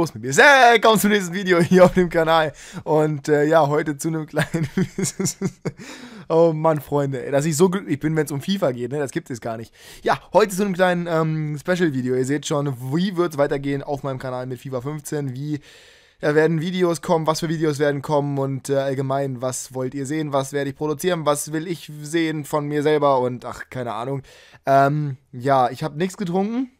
los mit mir? Sehr willkommen zu diesem Video hier auf dem Kanal. Und äh, ja, heute zu einem kleinen... oh Mann, Freunde, dass ich so glücklich bin, wenn es um FIFA geht, ne? das gibt es gar nicht. Ja, heute zu einem kleinen ähm, Special-Video. Ihr seht schon, wie wird es weitergehen auf meinem Kanal mit FIFA 15, wie... Da werden Videos kommen, was für Videos werden kommen und äh, allgemein, was wollt ihr sehen, was werde ich produzieren, was will ich sehen von mir selber und ach, keine Ahnung. Ähm, ja, ich habe nichts getrunken.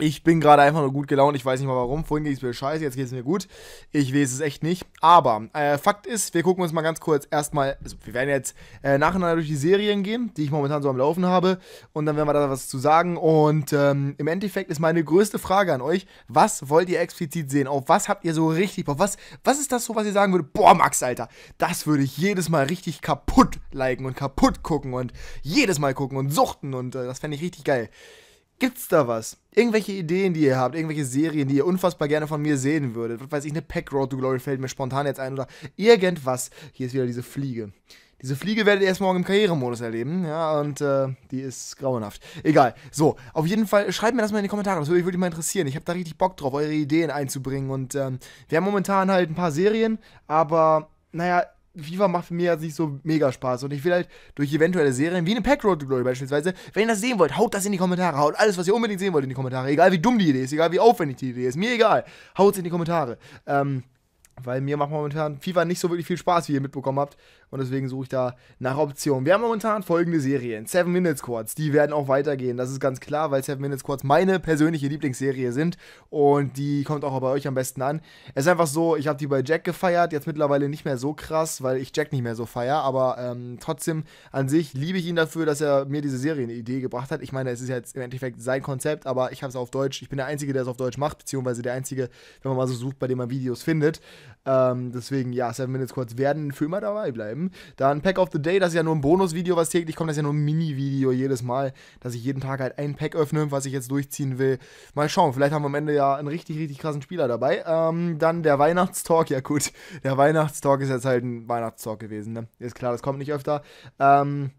Ich bin gerade einfach nur gut gelaunt, ich weiß nicht mal warum. Vorhin ging es mir scheiße, jetzt geht es mir gut. Ich weiß es echt nicht. Aber äh, Fakt ist, wir gucken uns mal ganz kurz erstmal, also wir werden jetzt äh, nacheinander durch die Serien gehen, die ich momentan so am Laufen habe. Und dann werden wir da was zu sagen. Und ähm, im Endeffekt ist meine größte Frage an euch, was wollt ihr explizit sehen? Auf was habt ihr so richtig Bock? Was, was ist das so, was ihr sagen würdet? Boah, Max, Alter, das würde ich jedes Mal richtig kaputt liken und kaputt gucken und jedes Mal gucken und suchten. Und äh, das fände ich richtig geil. Gibt's da was? Irgendwelche Ideen, die ihr habt, irgendwelche Serien, die ihr unfassbar gerne von mir sehen würdet. Was weiß ich, eine Pack Road to Glory fällt mir spontan jetzt ein oder irgendwas. Hier ist wieder diese Fliege. Diese Fliege werdet ihr erst morgen im Karrieremodus erleben, ja, und äh, die ist grauenhaft. Egal. So, auf jeden Fall, schreibt mir das mal in die Kommentare, das würde mich wirklich mal interessieren. Ich habe da richtig Bock drauf, eure Ideen einzubringen. Und ähm, wir haben momentan halt ein paar Serien, aber naja, FIFA macht für mich jetzt nicht so mega Spaß und ich will halt durch eventuelle Serien wie eine Pack Road to Glory beispielsweise, wenn ihr das sehen wollt, haut das in die Kommentare, haut alles, was ihr unbedingt sehen wollt, in die Kommentare, egal wie dumm die Idee ist, egal wie aufwendig die Idee ist, mir egal, Haut es in die Kommentare. Ähm, weil mir macht momentan FIFA nicht so wirklich viel Spaß, wie ihr mitbekommen habt und deswegen suche ich da nach Optionen. Wir haben momentan folgende Serien: Seven Minutes Squads, die werden auch weitergehen. Das ist ganz klar, weil Seven Minutes Squads meine persönliche Lieblingsserie sind und die kommt auch bei euch am besten an. Es ist einfach so, ich habe die bei Jack gefeiert, jetzt mittlerweile nicht mehr so krass, weil ich Jack nicht mehr so feier, aber ähm, trotzdem an sich liebe ich ihn dafür, dass er mir diese Serienidee gebracht hat. Ich meine, es ist jetzt im Endeffekt sein Konzept, aber ich habe es auf Deutsch. Ich bin der Einzige, der es auf Deutsch macht, beziehungsweise der Einzige, wenn man mal so sucht, bei dem man Videos findet. Ähm, deswegen, ja, Seven Minutes Squads werden für immer dabei bleiben bleiben. Dann Pack of the Day, das ist ja nur ein Bonusvideo, was täglich kommt, das ist ja nur ein Mini-Video jedes Mal, dass ich jeden Tag halt ein Pack öffne, was ich jetzt durchziehen will. Mal schauen, vielleicht haben wir am Ende ja einen richtig, richtig krassen Spieler dabei. Ähm, dann der Weihnachtstalk, ja gut, der Weihnachtstalk ist jetzt halt ein Weihnachtstalk gewesen, ne? Ist klar, das kommt nicht öfter. Ähm,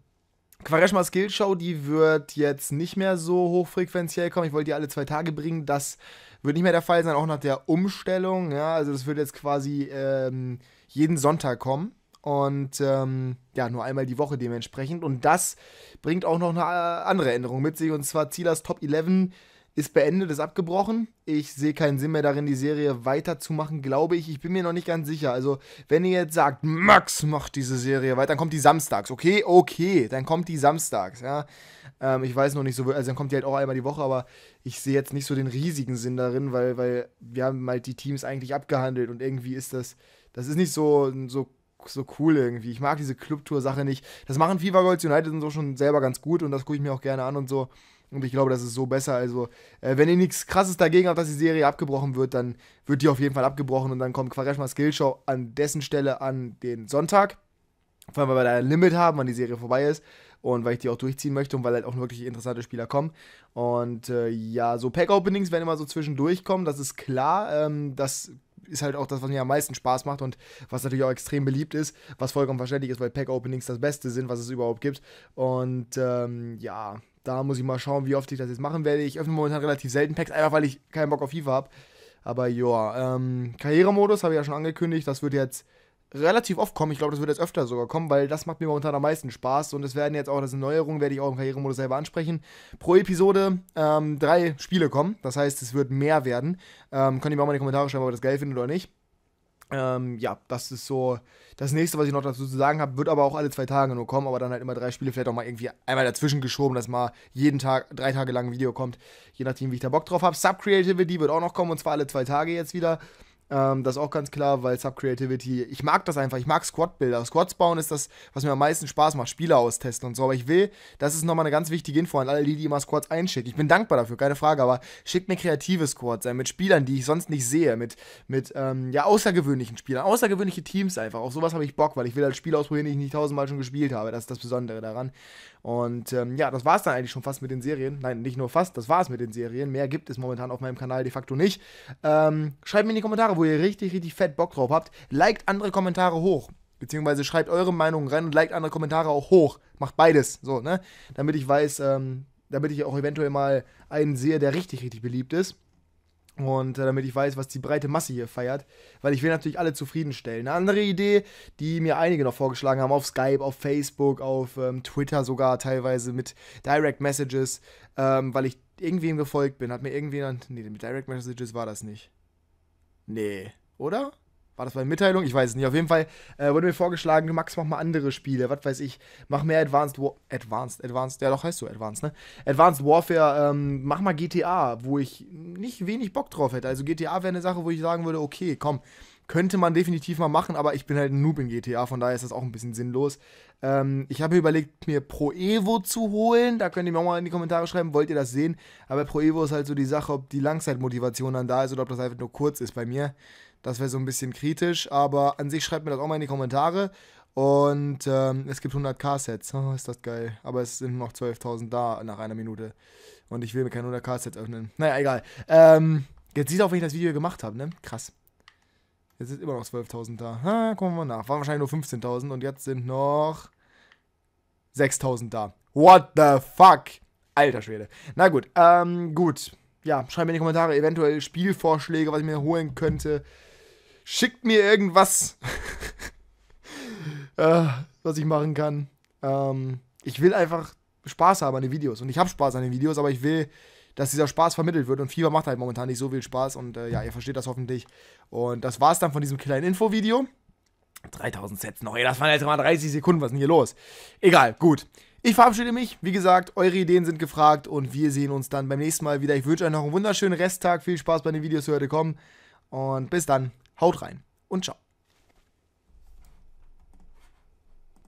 Quaresma Skillshow, die wird jetzt nicht mehr so hochfrequenziell kommen. Ich wollte die alle zwei Tage bringen. Das wird nicht mehr der Fall sein, auch nach der Umstellung. Ja, also das wird jetzt quasi ähm, jeden Sonntag kommen. Und ähm, ja, nur einmal die Woche dementsprechend. Und das bringt auch noch eine äh, andere Änderung mit sich. Und zwar Zielers Top 11 ist beendet, ist abgebrochen. Ich sehe keinen Sinn mehr darin, die Serie weiterzumachen, glaube ich. Ich bin mir noch nicht ganz sicher. Also, wenn ihr jetzt sagt, Max macht diese Serie weiter, dann kommt die samstags. Okay, okay, dann kommt die samstags, ja. Ähm, ich weiß noch nicht so, also dann kommt die halt auch einmal die Woche, aber ich sehe jetzt nicht so den riesigen Sinn darin, weil, weil wir haben halt die Teams eigentlich abgehandelt und irgendwie ist das, das ist nicht so, so so cool irgendwie. Ich mag diese Clubtour-Sache nicht. Das machen FIFA Girls United und so schon selber ganz gut und das gucke ich mir auch gerne an und so. Und ich glaube, das ist so besser. Also, äh, wenn ihr nichts Krasses dagegen habt, dass die Serie abgebrochen wird, dann wird die auf jeden Fall abgebrochen und dann kommt Quaresma Skillshow an dessen Stelle an den Sonntag. Vor allem, weil wir da ein Limit haben, wann die Serie vorbei ist und weil ich die auch durchziehen möchte und weil halt auch wirklich interessante Spieler kommen. Und äh, ja, so Pack-Openings werden immer so zwischendurch kommen, das ist klar. Ähm, das ist halt auch das, was mir am meisten Spaß macht und was natürlich auch extrem beliebt ist, was vollkommen verständlich ist, weil Pack-Openings das Beste sind, was es überhaupt gibt. Und ähm, ja, da muss ich mal schauen, wie oft ich das jetzt machen werde. Ich öffne momentan relativ selten Packs, einfach weil ich keinen Bock auf FIFA habe. Aber ja, ähm, Karrieremodus habe ich ja schon angekündigt. Das wird jetzt relativ oft kommen. Ich glaube, das wird jetzt öfter sogar kommen, weil das macht mir momentan am meisten Spaß. Und es werden jetzt auch, das sind Neuerungen, werde ich auch im Karrieremodus selber ansprechen. Pro Episode ähm, drei Spiele kommen. Das heißt, es wird mehr werden. Ähm, könnt ihr mir auch mal in die Kommentare schreiben, ob ihr das geil findet oder nicht. Ähm, ja, das ist so das nächste, was ich noch dazu zu sagen habe. Wird aber auch alle zwei Tage nur kommen, aber dann halt immer drei Spiele, vielleicht auch mal irgendwie einmal dazwischen geschoben, dass mal jeden Tag, drei Tage lang ein Video kommt. Je nachdem, wie ich da Bock drauf habe. Subcreativity wird auch noch kommen und zwar alle zwei Tage jetzt wieder. Ähm, das ist auch ganz klar, weil Subcreativity, ich mag das einfach, ich mag Squad-Bilder. Squads bauen ist das, was mir am meisten Spaß macht, Spieler austesten und so. Aber ich will, das ist nochmal eine ganz wichtige Info an alle, die, die immer Squads einschicken. Ich bin dankbar dafür, keine Frage, aber schickt mir kreative Squads ein, mit Spielern, die ich sonst nicht sehe, mit, mit ähm, ja, außergewöhnlichen Spielern, außergewöhnliche Teams einfach. Auf sowas habe ich Bock, weil ich will halt Spiele ausprobieren, die ich nicht tausendmal schon gespielt habe. Das ist das Besondere daran. Und ähm, ja, das war es dann eigentlich schon fast mit den Serien. Nein, nicht nur fast, das war es mit den Serien. Mehr gibt es momentan auf meinem Kanal de facto nicht. Ähm, schreibt mir in die Kommentare, wo wo ihr richtig, richtig fett Bock drauf habt. Liked andere Kommentare hoch. Beziehungsweise schreibt eure Meinung rein und liked andere Kommentare auch hoch. Macht beides, so, ne? Damit ich weiß, ähm, damit ich auch eventuell mal einen sehe, der richtig, richtig beliebt ist. Und äh, damit ich weiß, was die breite Masse hier feiert. Weil ich will natürlich alle zufriedenstellen. Eine andere Idee, die mir einige noch vorgeschlagen haben, auf Skype, auf Facebook, auf ähm, Twitter sogar teilweise mit Direct Messages, ähm, weil ich irgendwem gefolgt bin. Hat mir irgendjemand. Nee, mit Direct Messages war das nicht. Nee, oder? War das bei Mitteilung? Ich weiß es nicht. Auf jeden Fall äh, wurde mir vorgeschlagen, Max, mach mal andere Spiele. Was weiß ich. Mach mehr Advanced War Advanced, Advanced, ja doch heißt so Advanced, ne? Advanced Warfare, ähm, mach mal GTA, wo ich nicht wenig Bock drauf hätte. Also GTA wäre eine Sache, wo ich sagen würde, okay, komm, könnte man definitiv mal machen, aber ich bin halt ein Noob in GTA, von daher ist das auch ein bisschen sinnlos. Ähm, ich habe mir überlegt, mir Pro Evo zu holen. Da könnt ihr mir auch mal in die Kommentare schreiben, wollt ihr das sehen? Aber Pro Evo ist halt so die Sache, ob die Langzeitmotivation dann da ist oder ob das einfach nur kurz ist bei mir. Das wäre so ein bisschen kritisch, aber an sich schreibt mir das auch mal in die Kommentare. Und ähm, es gibt 100k-Sets. Oh, ist das geil. Aber es sind noch 12.000 da nach einer Minute. Und ich will mir keine 100 k sets öffnen. Naja, egal. Ähm, jetzt du auch, wenn ich das Video gemacht habe, ne? Krass. Jetzt sind immer noch 12.000 da. Ha, gucken wir mal nach. Waren wahrscheinlich nur 15.000 und jetzt sind noch 6.000 da. What the fuck? Alter Schwede. Na gut, ähm, gut. Ja, schreibt mir in die Kommentare eventuell Spielvorschläge, was ich mir holen könnte. Schickt mir irgendwas, äh, was ich machen kann. Ähm, ich will einfach Spaß haben an den Videos. Und ich habe Spaß an den Videos, aber ich will dass dieser Spaß vermittelt wird. Und Fieber macht halt momentan nicht so viel Spaß. Und äh, ja, ihr versteht das hoffentlich. Und das war's dann von diesem kleinen Infovideo. 3000 Sets noch. Ey, das waren jetzt mal 30 Sekunden. Was ist denn hier los? Egal, gut. Ich verabschiede mich. Wie gesagt, eure Ideen sind gefragt. Und wir sehen uns dann beim nächsten Mal wieder. Ich wünsche euch noch einen wunderschönen Resttag. Viel Spaß bei den Videos, die heute kommen. Und bis dann. Haut rein und ciao.